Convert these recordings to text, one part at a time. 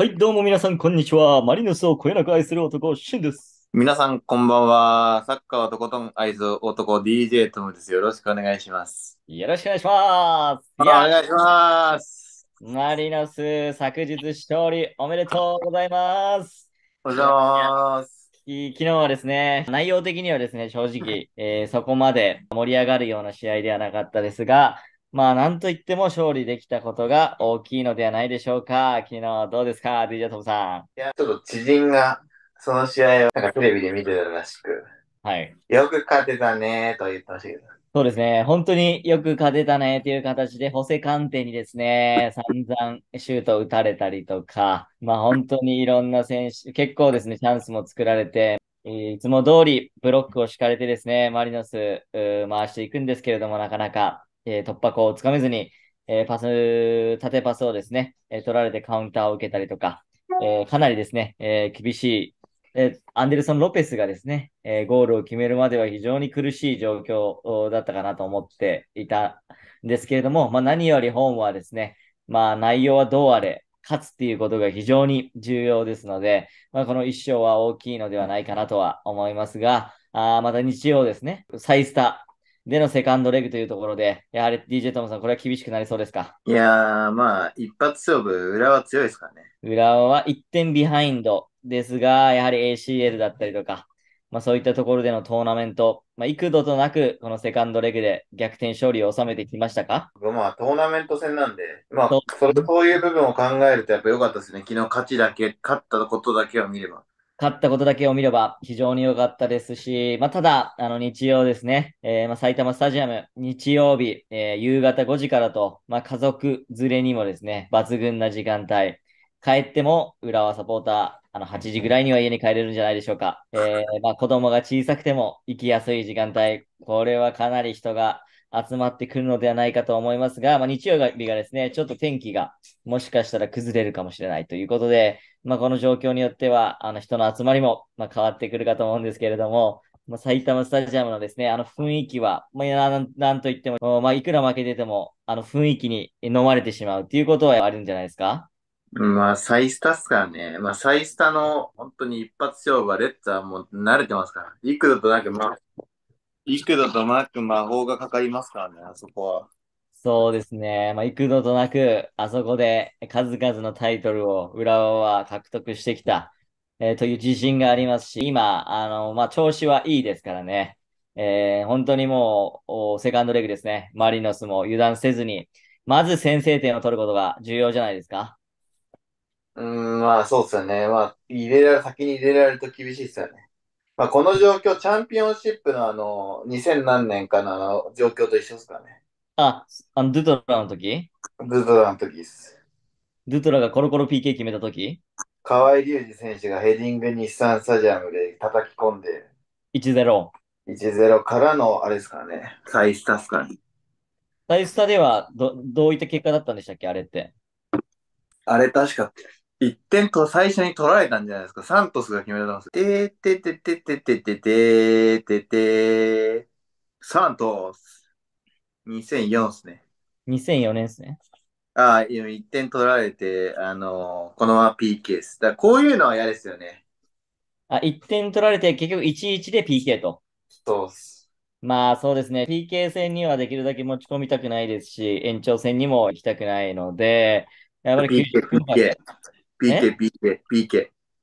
はい、どうも皆さん、こんにちは。マリノスをこよなく愛する男、シンです。皆さん、こんばんは。サッカーはとことん愛す男、DJ トムです。よろしくお願いします。よろしくお願いします。お願いします。マリノス、昨日勝利おめでとうございます。おはようございます。昨日はですね、内容的にはですね、正直、えー、そこまで盛り上がるような試合ではなかったですが、まあ、なんといっても勝利できたことが大きいのではないでしょうか。昨日どうですか、DJ トムさん。いや、ちょっと知人がその試合をなんかテレビで見てたらしく、はい。よく勝てたねと言ってほしいけど。そうですね。本当によく勝てたねという形で、ホセ官邸にですね、散々シュート打たれたりとか、まあ本当にいろんな選手、結構ですね、チャンスも作られて、いつも通りブロックを敷かれてですね、マリノス、回していくんですけれども、なかなかえ突破口をつかめずに、えパス、縦パスをですね、え取られてカウンターを受けたりとか、えかなりですね、え厳しい、えアンデルソン・ロペスがですね、えゴールを決めるまでは非常に苦しい状況だったかなと思っていたんですけれども、まあ、何よりホームはですね、まあ、内容はどうあれ、勝つっていうことが非常に重要ですので、まあ、この1勝は大きいのではないかなとは思いますが、あまた日曜ですね、再スタでのセカンドレグというところで、やはり DJ トムさん、これは厳しくなりそうですかいやー、まあ、一発勝負、浦和強いですからね。浦和は1点ビハインドですが、やはり ACL だったりとか、まあ、そういったところでのトーナメント、まあ、幾度となくこのセカンドレグで逆転勝利を収めてきましたか、まあ、トーナメント戦なんで、まあ、そうそういう部分を考えるとやっぱ良かったですね。昨日勝ちだけ、勝ったことだけを見れば。勝ったことだけを見れば非常に良かったですし、まあ、ただ、あの日曜ですね、えー、まあ埼玉スタジアム、日曜日、えー、夕方5時からと、まあ、家族連れにもですね、抜群な時間帯、帰っても浦和サポーター、あの8時ぐらいには家に帰れるんじゃないでしょうか。えー、まあ子供が小さくても行きやすい時間帯、これはかなり人が集まってくるのではないかと思いますが、まあ、日曜日がですね、ちょっと天気がもしかしたら崩れるかもしれないということで、まあ、この状況によっては、あの人の集まりも、まあ、変わってくるかと思うんですけれども、まあ、埼玉スタジアムのですね、あの雰囲気は、まあ、なんといっても、まあ、いくら負けてても、あの雰囲気に飲まれてしまうということはあるんじゃないですかまあ、サイスタっすからね。まあ、サイスタの本当に一発勝負はレッツはもう慣れてますから。幾度となく、まあ、幾度となく魔法がかかりますからね、あそこは。そうですね。まあ、幾度となく、あそこで数々のタイトルを浦和は獲得してきた、えー、という自信がありますし、今、あの、まあ、調子はいいですからね。えー、本当にもう、セカンドレグですね。マリノスも油断せずに、まず先制点を取ることが重要じゃないですか。うん、まあそうですよね。まあ、入れられ、先に入れられると厳しいですよね。まあ、この状況、チャンピオンシップのあの、2000何年かのあの状況と一緒ですかね。あ、あのドゥトラの時ドゥトラの時です。ドゥトラがコロコロ PK 決めた時河合隆二選手がヘディング日産スタジアムで叩き込んで。1-0。1-0からの、あれですからね。サイスタっすかね。サイスタではど、どういった結果だったんでしたっけあれって。あれ確か1点と最初に取られたんじゃないですか。サントスが決めたんです。てーてててててててててサントス。2004っすね。2004年ですね。ああ、1点取られて、あのーこのまま PK っす。だこういうのは嫌ですよね。あ、1点取られて、結局1-1で PK と。そうっす。まあそうですね。PK 戦にはできるだけ持ち込みたくないですし、延長戦にも行きたくないので、やっぱり PK、PK PK、PK、PK。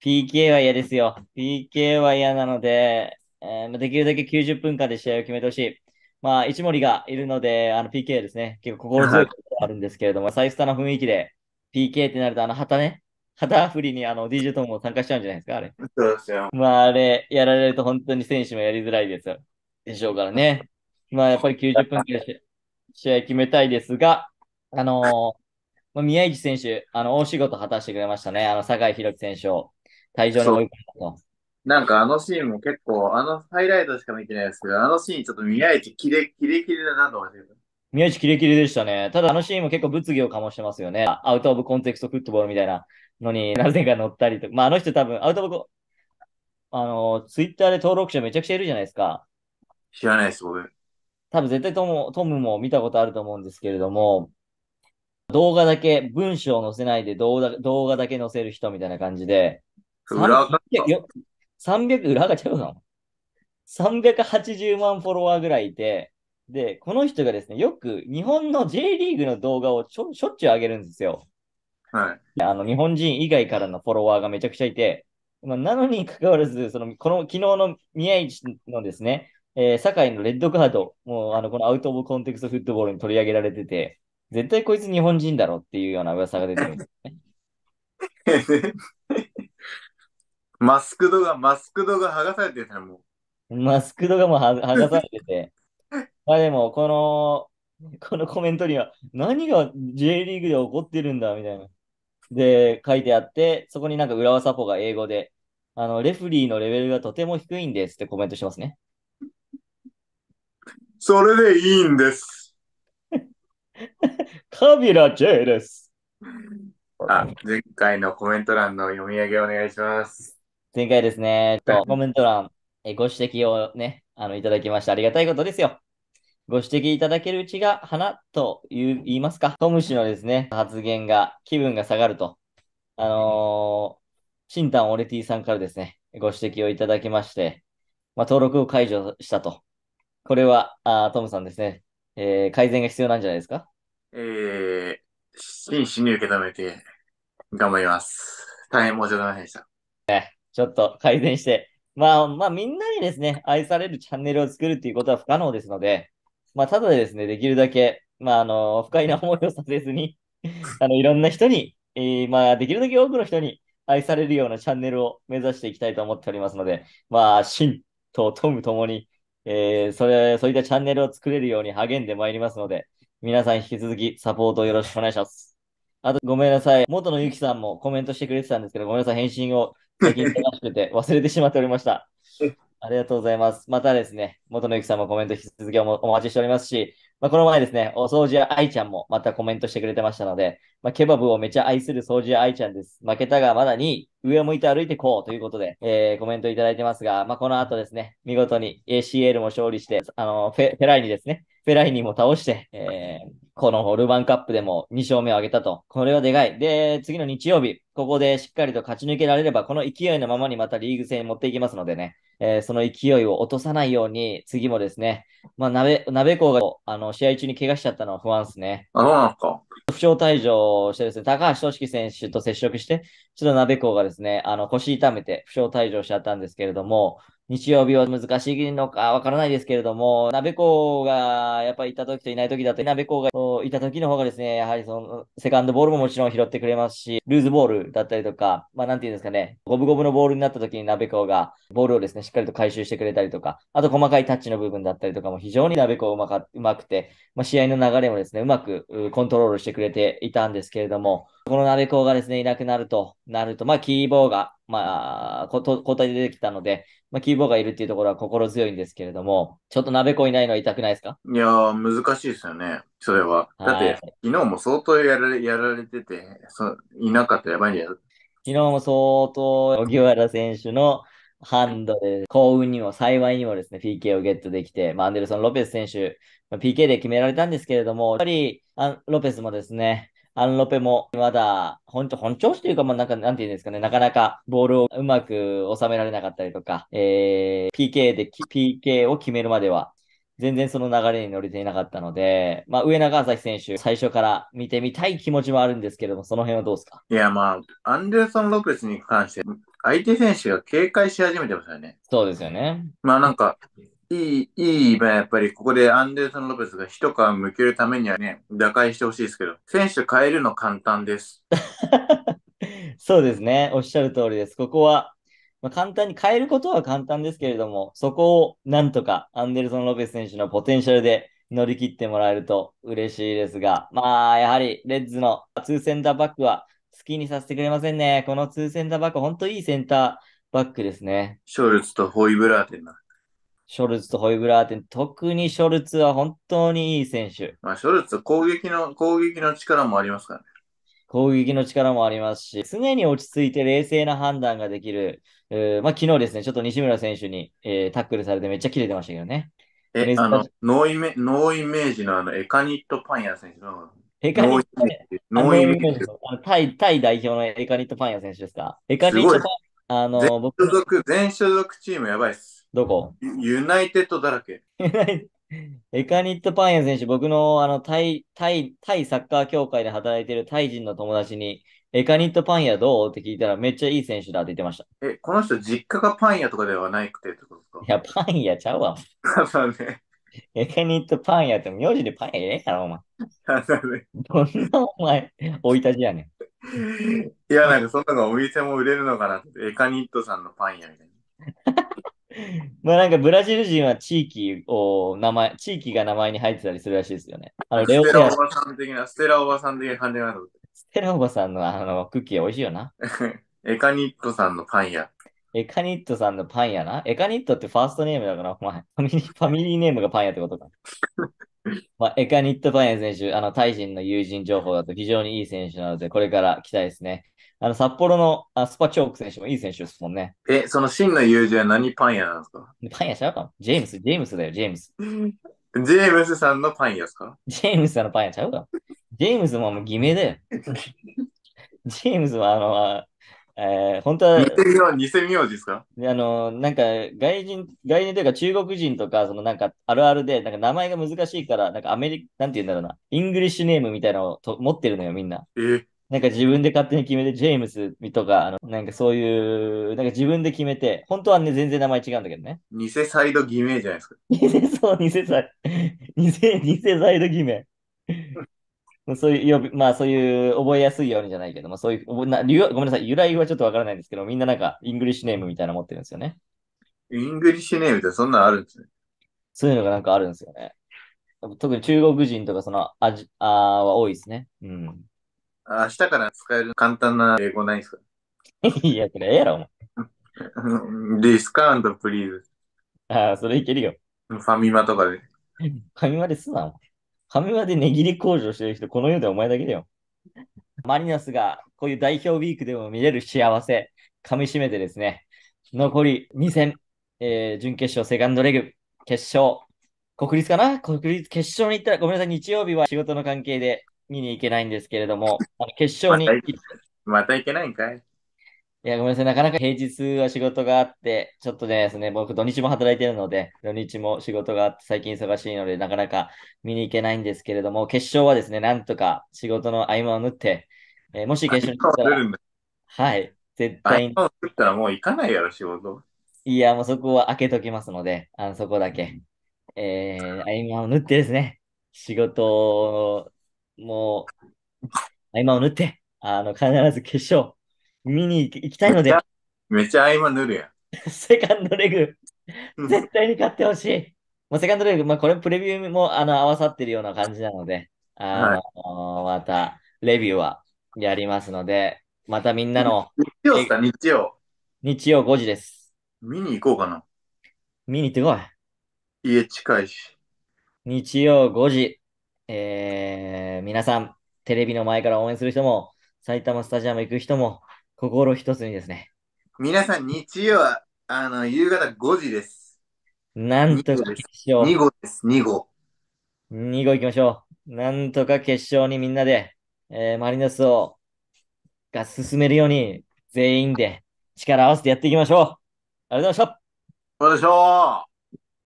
PK は嫌ですよ。PK は嫌なので、えー、できるだけ90分間で試合を決めてほしい。まあ、一森がいるので、あの PK ですね、結構心強いことがあるんですけれども、サイスタの雰囲気で PK ってなると、あの旗ね、旗振りにあの DJ トムも参加しちゃうんじゃないですか、あれ。そうですよ。まあ、あれ、やられると本当に選手もやりづらいですよ。でしょうからね。まあ、やっぱり90分間で 試合決めたいですが、あのーまあ、宮市選手、あの、大仕事果たしてくれましたね。あの、酒井宏樹選手を退場に追い込んだと。なんかあのシーンも結構、あのハイライトしか見てないですけど、あのシーンちょっと宮市キレキレキレだなと思って宮市キレキレでしたね。ただあのシーンも結構物議を醸してますよね。アウトオブコンテクストフットボールみたいなのになぜか乗ったりとか。まああの人多分アウトオブあの、ツイッターで登録者めちゃくちゃいるじゃないですか。知らないです、僕。多分絶対トムトムも見たことあると思うんですけれども、動画だけ、文章を載せないで動画動画だけ載せる人みたいな感じで、裏が300、裏がちゃうの ?380 万フォロワーぐらいいて、で、この人がですね、よく日本の J リーグの動画をしょしょっちゅう上げるんですよ。はい。あの、日本人以外からのフォロワーがめちゃくちゃいて、まあ、なのに関わらず、その、この、昨日の宮市のですね、えー、堺のレッドカード、もう、あの、このアウトオブコンテクストフットボールに取り上げられてて、絶対こいつ日本人だろっていうような噂が出てるんですね。マスクドが、マスクドが剥がされてたもう。マスクドがもうは 剥がされてて。まあでも、この、このコメントには、何が J リーグで起こってるんだ、みたいな。で、書いてあって、そこになんか浦和サポが英語で、あの、レフリーのレベルがとても低いんですってコメントしてますね。それでいいんです。カビラ J です。あ、前回のコメント欄の読み上げお願いします。前回ですね、とコメント欄、えご指摘をね、あの、いただきましてありがたいことですよ。ご指摘いただけるうちが花と言いますか、トム氏のですね、発言が、気分が下がると。あのー、シンタンオレティさんからですね、ご指摘をいただきまして、まあ、登録を解除したと。これは、あトムさんですね、えー、改善が必要なんじゃないですかえー、真摯に受け止めて、頑張ります。大変申し訳ないでした。え、ちょっと改善して、まあ、まあ、みんなにですね、愛されるチャンネルを作るっていうことは不可能ですので、まあ、ただでですね、できるだけ、まあ、あの、不快な思いをさせずに、あの、いろんな人に、えー、まあ、できるだけ多くの人に愛されるようなチャンネルを目指していきたいと思っておりますので、まあ、真とトムともに、えー、それ、そういったチャンネルを作れるように励んでまいりますので、皆さん引き続きサポートよろしくお願いします。あと、ごめんなさい。元のゆきさんもコメントしてくれてたんですけど、ごめんなさい。返信を最近忙しくて忘れてしまっておりました。ありがとうございます。またですね、元のゆきさんもコメント引き続きお待ちしておりますし、まあ、この前ですね、お掃除屋愛ちゃんもまたコメントしてくれてましたので、まあ、ケバブをめちゃ愛する掃除屋愛ちゃんです。負けたがまだ2位、上を向いて歩いてこうということで、えー、コメントいただいてますが、まあ、この後ですね、見事に ACL も勝利して、あのフェ、フェライにですね、フェライニも倒して、えー、このルヴァンカップでも2勝目を挙げたと。これはでかい。で、次の日曜日、ここでしっかりと勝ち抜けられれば、この勢いのままにまたリーグ戦に持っていきますのでね、えー、その勢いを落とさないように、次もですね、まあ、鍋、鍋校が、あの、試合中に怪我しちゃったのは不安ですね。あ、そうなんか。負傷退場してですね、高橋俊樹選手と接触して、ちょっと鍋校がですね、あの、腰痛めて負傷退場しちゃったんですけれども、日曜日は難しいのかわからないですけれども、鍋子がやっぱりいた時といない時だと、鍋子がいた時の方がですね、やはりそのセカンドボールももちろん拾ってくれますし、ルーズボールだったりとか、まあなんていうんですかね、五分五分のボールになった時に鍋子がボールをですね、しっかりと回収してくれたりとか、あと細かいタッチの部分だったりとかも非常に鍋子うまか、うまくて、まあ試合の流れもですね、うまくコントロールしてくれていたんですけれども、この鍋子がですね、いなくなるとなると、まあ、キーボーが、まあ、交代で出てきたので、まあ、キーボーがいるっていうところは心強いんですけれども、ちょっと鍋子いないのは痛くないですかいやー、難しいですよね、それは。だって、はい、昨日も相当やられやられててそ、いなかったらやばいんじゃない昨日も相当、荻原選手のハンドで幸運にも幸いにもですね、PK をゲットできて、まあ、アンデルソン・ロペス選手、まあ、PK で決められたんですけれども、やっぱりあロペスもですね、アンロペも、まだ、本本調子というか、まあ、なんか、なんていうんですかね、なかなかボールをうまく収められなかったりとか、えー、PK で、PK を決めるまでは、全然その流れに乗れていなかったので、まあ、上中朝日選手、最初から見てみたい気持ちもあるんですけれども、その辺はどうですかいや、まあ、アンデルソン・ロペスに関して、相手選手が警戒し始めてますよね。そうですよね。まあ、なんか、いい、いい、まあやっぱりここでアンデルソン・ロペスが一皮むけるためにはね、打開してほしいですけど、選手変えるの簡単です。そうですね。おっしゃる通りです。ここは、まあ、簡単に変えることは簡単ですけれども、そこをなんとかアンデルソン・ロペス選手のポテンシャルで乗り切ってもらえると嬉しいですが、まあ、やはりレッズの2センターバックは好きにさせてくれませんね。この2センターバック、本当いいセンターバックですね。ショルツとホイブラーテンな。ショルツとホイブラーテン、特にショルツは本当にいい選手。まあ、ショルツ攻撃の、攻撃の力もありますからね。攻撃の力もありますし、常に落ち着いて冷静な判断ができる。えー、まあ、昨日ですね、ちょっと西村選手に、えー、タックルされてめっちゃ切れてましたけどね。え、あの、ノーイメノーイメージのあのエカニットパンヤ選手の。エカニット、ノーイメージタイ。タイ代表のエカニットパンヤ選手ですか。エカニットパンあの、僕。所属、全所属チームやばいっす。どこユナイテッドだらけ。エカニットパンヤ選手、僕のあのタイ、タイ、タイサッカー協会で働いてるタイ人の友達に、エカニットパンヤどうって聞いたらめっちゃいい選手だって言ってました。え、この人、実家がパン屋とかではないくてってことですかいや、パン屋ちゃうわ。そうね。エカニットパン屋って名字でパン屋ええかろ、お前。そうねどんなお前、生い立ちやねん。いや、なんかそんなのがお店も売れるのかなって。エカニットさんのパン屋みたいな。まあなんかブラジル人は地域を名前、地域が名前に入ってたりするらしいですよね。あの、レオステラおばさん的な、ステラおばさん的な感じステラおばさんのあのクッキー美味しいよな。エカニットさんのパン屋。エカニットさんのパン屋な。エカニットってファーストネームだから、お前、ファミリーファミリーネームがパン屋ってことか。まあ、エカニットパン屋選手、あの、タイ人の友人情報だと非常にいい選手なので、これから期待ですね。あの、札幌のあスパチョーク選手もいい選手ですもんね。え、その真の友人は何パン屋なんですかパン屋ちゃうかも。ジェームス、ジェームスだよ、ジェームス。ジェームスさんのパン屋ですかジェームスさんのパン屋ちゃうかも。ジェームスももう偽名だよ。ジェームスはあの、あえー、本当は。偽名偽名字ですかあの、なんか、外人、外人というか中国人とか、そのなんか、あるあるで、なんか名前が難しいから、なんかアメリカ、なんて言うんだろうな、イングリッシュネームみたいなのをと持ってるのよ、みんな。えなんか自分で勝手に決めて、ジェームスとか、あの、なんかそういう、なんか自分で決めて、本当はね、全然名前違うんだけどね。偽サイド偽名じゃないですか。偽、そう、偽サイ、偽、偽サイド偽名。そういう、まあそういう、覚えやすいようにじゃないけど、まあそういう、なごめんなさい、由来はちょっとわからないんですけど、みんななんか、イングリッシュネームみたいなの持ってるんですよね。イングリッシュネームってそんなのあるんですね。そういうのがなんかあるんですよね。特に中国人とかそのアジあ、は多いですね。うん。明日から使える簡単な英語ないですか いや、これええやろ、お前。ディスカウントプリーズ。ああ、それいけるよ。ファミマとかで。ファミマですな。ファミマで値切り工場してる人、この世でお前だけだよ。マリナスがこういう代表ウィークでも見れる幸せ、噛みしめてですね、残り2戦、えー、準決勝、セカンドレグ、決勝、国立かな国立決勝に行ったら、ごめんなさい、日曜日は仕事の関係で見に行けないんですけれども、あの決勝に。また行けないんかいいや、ごめんなさい。なかなか平日は仕事があって、ちょっとね、ですね僕土日も働いてるので、土日も仕事があって、最近忙しいので、なかなか見に行けないんですけれども、決勝はですね、なんとか仕事の合間を縫って、えー、もし決勝に行ったら、はい、絶対に。合間を縫ったらもう行かないやろ、仕事。いや、もうそこは開けときますので、あのそこだけ。えー、合間を縫ってですね、仕事もう、合間を縫って、あの、必ず決勝、見に行きたいので。めちゃ合間塗るやん。セカンドレグ、絶対に勝ってほしい。もうセカンドレグ、まあ、これプレビューもあの合わさってるような感じなので、あの、はい、また、レビューはやりますので、またみんなの。日曜ですか、日曜。日曜5時です。見に行こうかな。見に行ってこい。家近いし。日曜5時、えー、皆さん、テレビの前から応援する人も、埼玉スタジアム行く人も、心一つにですね。皆さん、日曜は、あの、夕方5時です。なんとか決勝。2号です、2号。2号行きましょう。なんとか決勝にみんなで、えー、マリノスを、が進めるように、全員で力を合わせてやっていきましょう。ありがとうございました。ありがとうございました。